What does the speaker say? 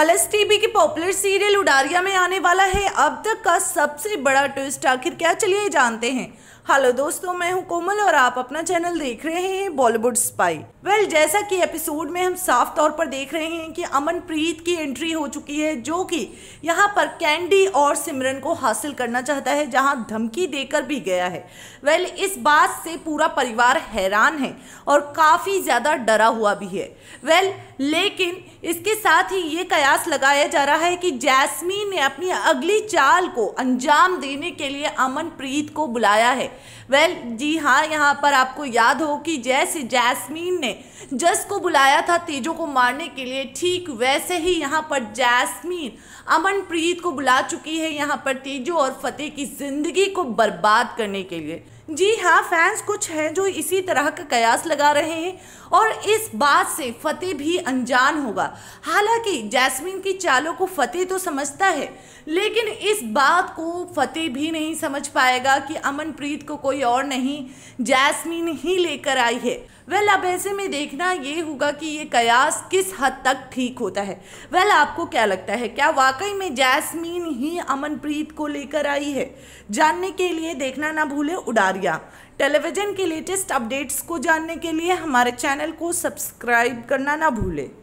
colours TV के popular serial Udaariyaan में आने वाला है अब तक का सबसे बड़ा ट्विस्ट आखिर क्या चलिए जानते हैं हेलो दोस्तों मैं हूं कोमल और आप अपना चैनल देख रहे हैं बॉलीवुड स्पाई वेल well, जैसा कि एपिसोड में हम साफ तौर पर देख रहे हैं कि अमनप्रीत की एंट्री हो चुकी है जो कि यहां पर कैंडी और सिमरन को हासिल करना चाहता है जहां धमकी देकर भी गया है वेल well, इस बात से पूरा परिवार हैरान है और काफ़ी ज़्यादा डरा हुआ भी है वेल well, लेकिन इसके साथ ही ये कयास लगाया जा रहा है कि जैस्मीन ने अपनी अगली चाल को अंजाम देने के लिए अमनप्रीत को बुलाया है वेल well, जी हाँ यहाँ पर आपको याद हो कि जैसे जैस्मीन ने जस को बुलाया था तेजो को मारने के लिए ठीक वैसे ही यहाँ पर जैस्मीन अमनप्रीत को बुला चुकी है यहाँ पर तेजो और फतेह की ज़िंदगी को बर्बाद करने के लिए जी हाँ फैंस कुछ हैं जो इसी तरह का कयास लगा रहे हैं और इस बात से फतेह भी अनजान होगा हालांकि जैस्मिन की चालों को फतेह तो समझता है लेकिन इस बात को फतेह भी नहीं समझ पाएगा कि अमनप्रीत को कोई और नहीं जैस्मिन ही लेकर आई है वेल अब ऐसे में देखना ये होगा कि ये कयास किस हद तक ठीक होता है वेल आपको क्या लगता है क्या वाकई में जैस्मीन ही अमनप्रीत को लेकर आई है जानने के लिए देखना ना भूलें उडारिया टेलीविज़न के लेटेस्ट अपडेट्स को जानने के लिए हमारे चैनल को सब्सक्राइब करना ना भूलें